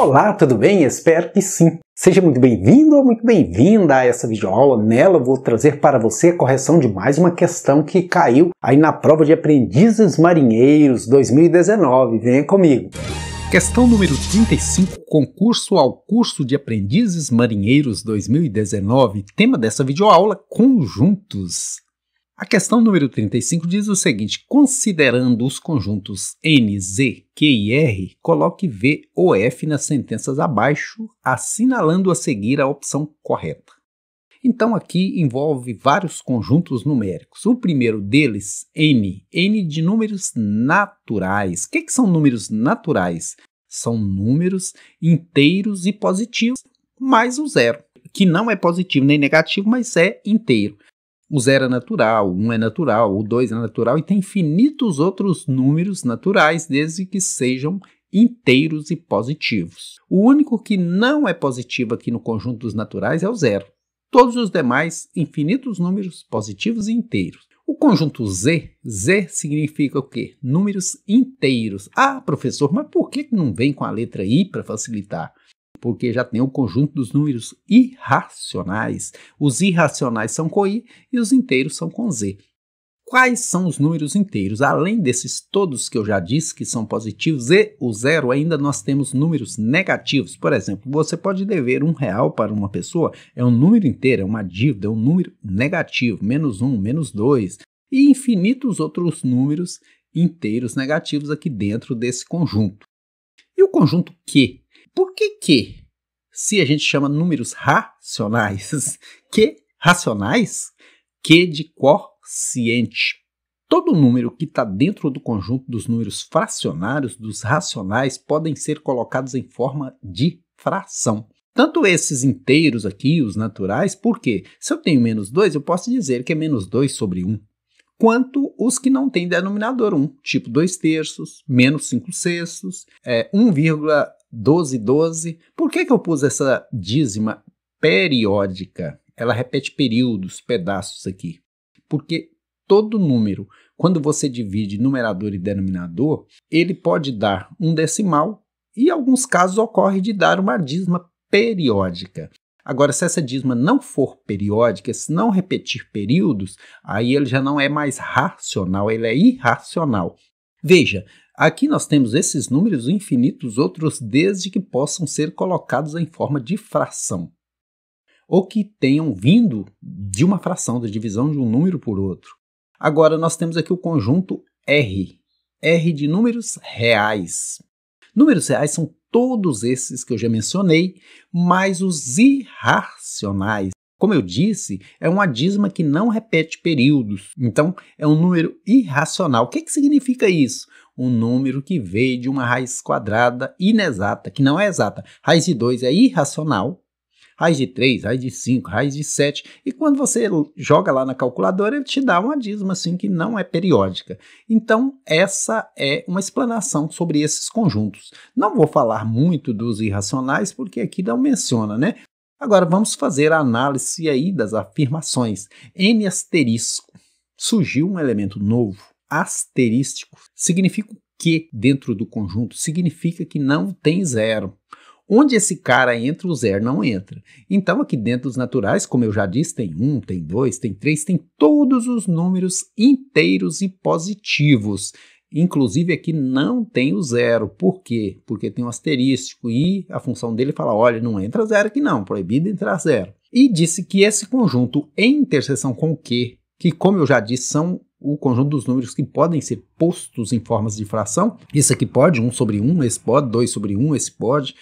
Olá, tudo bem? Espero que sim. Seja muito bem-vindo ou muito bem-vinda a essa videoaula. Nela vou trazer para você a correção de mais uma questão que caiu aí na prova de Aprendizes Marinheiros 2019. Venha comigo. Questão número 35, concurso ao curso de Aprendizes Marinheiros 2019. Tema dessa videoaula, conjuntos. A questão número 35 diz o seguinte: considerando os conjuntos N, Z, Q e R, coloque V ou F nas sentenças abaixo, assinalando a seguir a opção correta. Então aqui envolve vários conjuntos numéricos. O primeiro deles, N, N de números naturais. O que, que são números naturais? São números inteiros e positivos, mais o zero, que não é positivo nem negativo, mas é inteiro. O zero é natural, o um é natural, o dois é natural e tem infinitos outros números naturais, desde que sejam inteiros e positivos. O único que não é positivo aqui no conjunto dos naturais é o zero. Todos os demais, infinitos números positivos e inteiros. O conjunto Z, Z significa o quê? Números inteiros. Ah, professor, mas por que não vem com a letra I para facilitar? porque já tem o conjunto dos números irracionais. Os irracionais são com i e os inteiros são com z. Quais são os números inteiros? Além desses todos que eu já disse que são positivos e o zero, ainda nós temos números negativos. Por exemplo, você pode dever um real para uma pessoa, é um número inteiro, é uma dívida, é um número negativo, menos um, menos dois, e infinitos outros números inteiros negativos aqui dentro desse conjunto. E o conjunto Q por que que, se a gente chama números racionais, que racionais, que de quociente? Todo número que está dentro do conjunto dos números fracionários dos racionais podem ser colocados em forma de fração. Tanto esses inteiros aqui, os naturais, porque se eu tenho menos 2, eu posso dizer que é menos 2 sobre 1. Quanto os que não têm denominador 1, tipo 2 terços, menos 5 sextos, é, 12, 12. Por que, que eu pus essa dízima periódica? Ela repete períodos, pedaços aqui. Porque todo número, quando você divide numerador e denominador, ele pode dar um decimal e, em alguns casos, ocorre de dar uma dízima periódica. Agora, se essa dízima não for periódica, se não repetir períodos, aí ele já não é mais racional, ele é irracional. Veja, Aqui nós temos esses números infinitos outros desde que possam ser colocados em forma de fração, ou que tenham vindo de uma fração, da divisão de um número por outro. Agora nós temos aqui o conjunto R, R de números reais. Números reais são todos esses que eu já mencionei, mais os irracionais. Como eu disse, é uma dízima que não repete períodos, então é um número irracional. O que, é que significa isso? um número que veio de uma raiz quadrada inexata, que não é exata. Raiz de 2 é irracional, raiz de 3, raiz de 5, raiz de 7. E quando você joga lá na calculadora, ele te dá uma dízima assim que não é periódica. Então, essa é uma explanação sobre esses conjuntos. Não vou falar muito dos irracionais, porque aqui não menciona, né? Agora vamos fazer a análise aí das afirmações. N asterisco. Surgiu um elemento novo asterístico significa o que dentro do conjunto? Significa que não tem zero. Onde esse cara entra, o zero não entra. Então, aqui dentro dos naturais, como eu já disse, tem um, tem dois, tem três, tem todos os números inteiros e positivos. Inclusive, aqui não tem o zero. Por quê? Porque tem um asterístico e a função dele fala: olha, não entra zero aqui, não, proibido entrar zero. E disse que esse conjunto em interseção com o que, que, como eu já disse, são o conjunto dos números que podem ser postos em formas de fração. Esse aqui pode, 1 sobre 1, esse pode, 2 sobre 1, esse pode.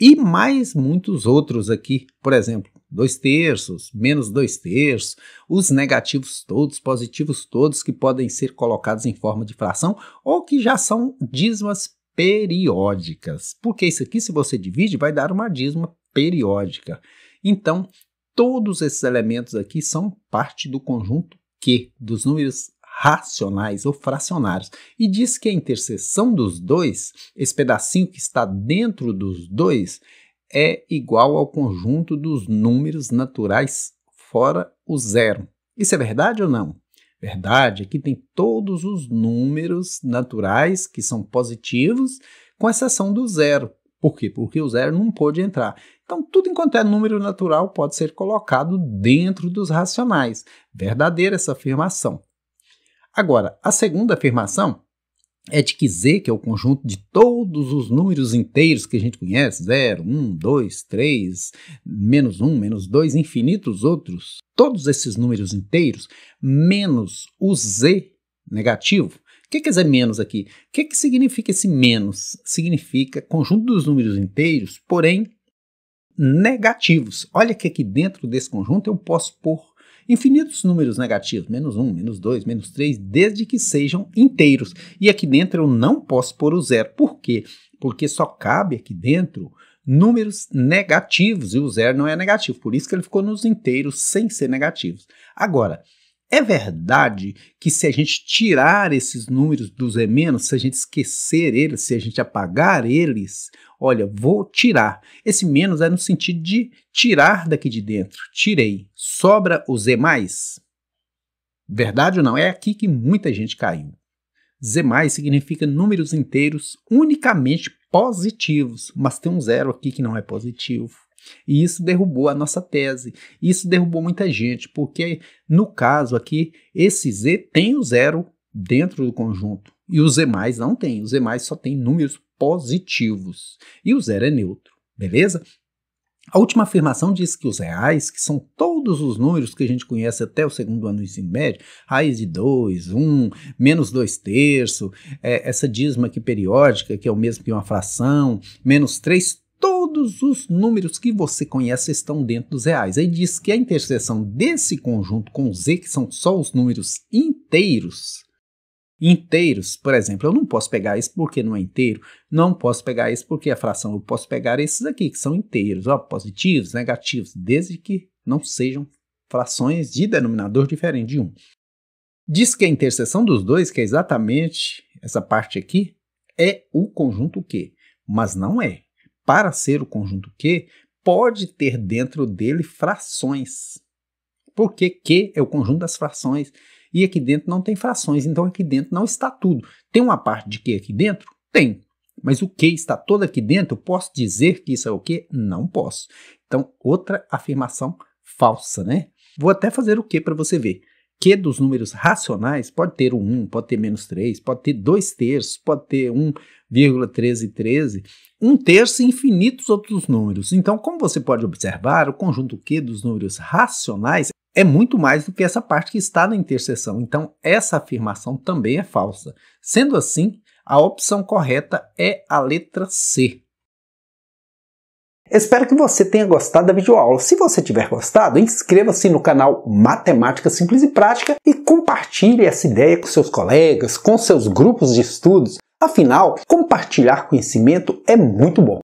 E mais muitos outros aqui, por exemplo, 2 terços, menos 2 terços, os negativos todos, positivos todos, que podem ser colocados em forma de fração ou que já são dízimas periódicas. Porque isso aqui, se você divide, vai dar uma dízima periódica. Então, todos esses elementos aqui são parte do conjunto Q, dos números racionais ou fracionários e diz que a interseção dos dois, esse pedacinho que está dentro dos dois, é igual ao conjunto dos números naturais fora o zero. Isso é verdade ou não? Verdade, aqui tem todos os números naturais que são positivos, com exceção do zero. Por quê? Porque o zero não pôde entrar. Então, tudo enquanto é número natural pode ser colocado dentro dos racionais. Verdadeira essa afirmação. Agora, a segunda afirmação é de que Z, que é o conjunto de todos os números inteiros que a gente conhece, 0, 1, 2, 3, menos 1, menos 2, infinitos outros, todos esses números inteiros, menos o Z negativo. O que quer dizer é menos aqui? O que, que significa esse menos? Significa conjunto dos números inteiros, porém negativos. Olha que aqui dentro desse conjunto eu posso pôr infinitos números negativos, menos 1, menos 2, menos 3, desde que sejam inteiros. E aqui dentro eu não posso pôr o zero. Por quê? Porque só cabe aqui dentro números negativos, e o zero não é negativo, por isso que ele ficou nos inteiros sem ser negativos. Agora, é verdade que se a gente tirar esses números dos emenos, se a gente esquecer eles, se a gente apagar eles, olha, vou tirar. Esse menos é no sentido de tirar daqui de dentro. Tirei. Sobra os Z mais? Verdade ou não? É aqui que muita gente caiu. Z mais significa números inteiros unicamente positivos, mas tem um zero aqui que não é positivo. E isso derrubou a nossa tese. Isso derrubou muita gente, porque no caso aqui, esse Z tem o zero dentro do conjunto e os mais não tem. Os mais só tem números positivos e o zero é neutro, beleza? A última afirmação diz que os reais, que são todos os números que a gente conhece até o segundo ano do ensino médio, raiz de 2, 1, um, menos 2 terços, é, essa dízima aqui periódica, que é o mesmo que uma fração, menos 3 todos os números que você conhece estão dentro dos reais. Aí diz que a interseção desse conjunto com z, que são só os números inteiros, inteiros, por exemplo, eu não posso pegar esse porque não é inteiro, não posso pegar esse porque é fração, eu posso pegar esses aqui que são inteiros, ó, positivos, negativos, desde que não sejam frações de denominador diferente de 1. Diz que a interseção dos dois, que é exatamente essa parte aqui, é o conjunto Q, mas não é para ser o conjunto Q, pode ter dentro dele frações. Porque Q é o conjunto das frações. E aqui dentro não tem frações, então aqui dentro não está tudo. Tem uma parte de Q aqui dentro? Tem. Mas o Q está todo aqui dentro? Eu posso dizer que isso é o Q? Não posso. Então, outra afirmação falsa, né? Vou até fazer o Q para você ver. Q dos números racionais pode ter um 1, pode ter menos 3, pode ter 2 terços, pode ter 1,1313, 1 terço e infinitos outros números. Então, como você pode observar, o conjunto Q dos números racionais é muito mais do que essa parte que está na interseção. Então, essa afirmação também é falsa. Sendo assim, a opção correta é a letra C. Espero que você tenha gostado da videoaula. Se você tiver gostado, inscreva-se no canal Matemática Simples e Prática e compartilhe essa ideia com seus colegas, com seus grupos de estudos. Afinal, compartilhar conhecimento é muito bom.